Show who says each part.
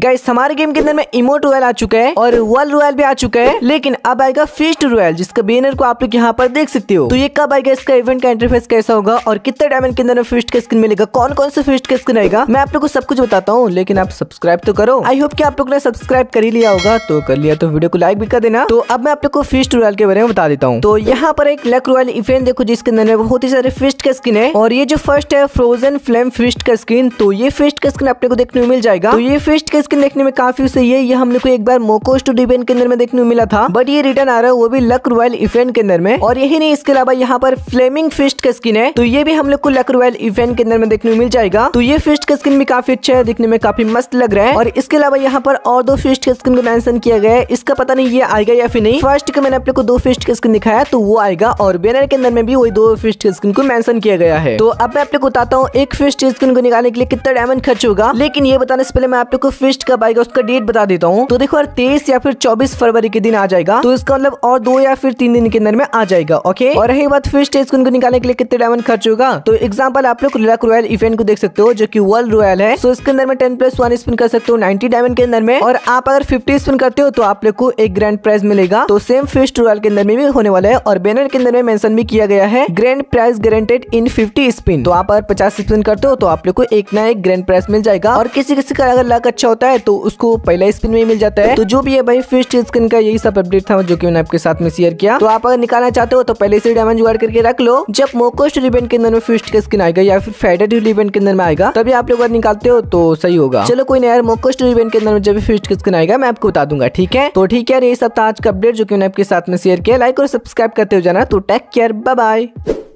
Speaker 1: guys हमारे game के अंदर में इमोट रॉयल आ चुका है और वर्ल्ड रॉयल भी आ चुका है लेकिन अब आएगा फिस्ट रॉयल जिसका बैनर को आप लोग यहाँ पर देख सकते हो तो ये कब आएगा इसका इवेंट का इंटरफेस कैसा होगा और कितने डायमंड के अंदर में फिस्ट का स्किन मिलेगा कौन कौन सा फिस्ट का स्किन आएगा मैं आप लोग को सब कुछ बताता हूँ लेकिन आप सब्सक्राइब तो करो आई होप की आप लोग ने सब्सक्राइब कर ही लिया होगा तो कर लिया तो वीडियो को लाइक भी कर देना तो अब मैं आप लोग को फिस्ट रॉयल के बारे में बता देता हूँ तो यहाँ पर एक लक रॉयल इवेंट देखो जिसके अंदर में बहुत ही सारे फिस्ट का स्किन है और ये जो फर्स्ट है फ्रोजन फ्लेम फिस्ट का स्किन तो ये फिस्ट का स्किन आप लोग को देखने को मिल जाएगा तो ये फिस्ट स्किन देखने में काफी सही है ये हमने को एक बार मोकोस्ट इवेंट के अंदर में देखने को मिला था बट ये रिटर्न आ रहा है वो भी लक रॉयल इवेंट के अंदर में और यही नहीं इसके अलावा यहाँ पर फ्लेमिंग फिस्ट का स्किन है तो ये भी हम लोग को लक रॉयल इवेंट के अंदर में देखने को मिल जाएगा तो ये फिस्ट का स्किन भी काफी अच्छा है दिखने में काफी मस्त लग रहा है और इसके अलावा यहाँ पर और दो फिस्ट के स्किन को मैंशन किया गया है इसका पता नहीं ये आएगा या फिर नहीं फर्स्ट का मैंने अपने को दो फिस्ट का स्किन दिखाया तो वो आएगा और बैनर के अंदर में भी वही दो फिस्ट का स्किन को मैंशन किया गया है तो अब मैं आपको बताता हूँ एक फिस्ट स्किन को निकालने के लिए कितना डायमंड खर्च होगा लेकिन ये बताने से पहले मैं आप लोग को फिस्ट टेस्ट कब आएगा उसका डेट बता देता हूँ तो देखो यार तेईस या फिर चौबीस फरवरी के दिन आ जाएगा तो इसका मतलब और दो या फिर तीन दिन के अंदर में आ जाएगा ओके और रही बात फिर टेस्ट को निकालने के लिए कितने डायमंड खर्च होगा तो एग्जाम्पल आप लोग लक रॉयल इवेंट को देख सकते हो जो की वर्ल्ड रॉयल है तो इसके अंदर में टेन प्लस वन स्पिन कर सकते हो नाइन्टी डायमंड के अंदर में और आप अगर फिफ्टी स्पिन करते हो तो आप लोग को एक ग्रैंड प्राइज मिलेगा तो सेम फिस्ट रॉयल के अंदर में भी होने वाला है और बैनर के अंदर में मेंशन भी किया गया है grand prize guaranteed in 50 spin तो आप अगर 50 स्पिन करते हो तो आप लोग को एक ना एक ग्रैंड प्राइज मिल जाएगा और किसी किसी का अगर लक अच्छा होता होता है तो उसको पहला स्किन में मिल जाता है तो जो भी है भाई फिस्ट स्किन का यही सब अपडेट था जो कि मैंने आपके साथ में शेयर किया तो आप अगर निकालना चाहते हो तो पहले से डायमंड जुगाड़ करके रख लो जब मोकोस्ट इवेंट के अंदर में फिस्ट का स्किन आएगा या फिर फेडेड इवेंट के अंदर में आएगा तभी आप लोग अगर निकालते हो तो सही होगा चलो कोई नया मोकोस्ट इवेंट के अंदर जब भी फर्स्ट का स्किन आएगा मैं आपको बता दूंगा ठीक है तो ठीक है यही सब था आज का अपडेट जो कि मैंने आपके साथ में शेयर किया लाइक और सब्सक्राइब करते हो जाना तो टेक केयर बाय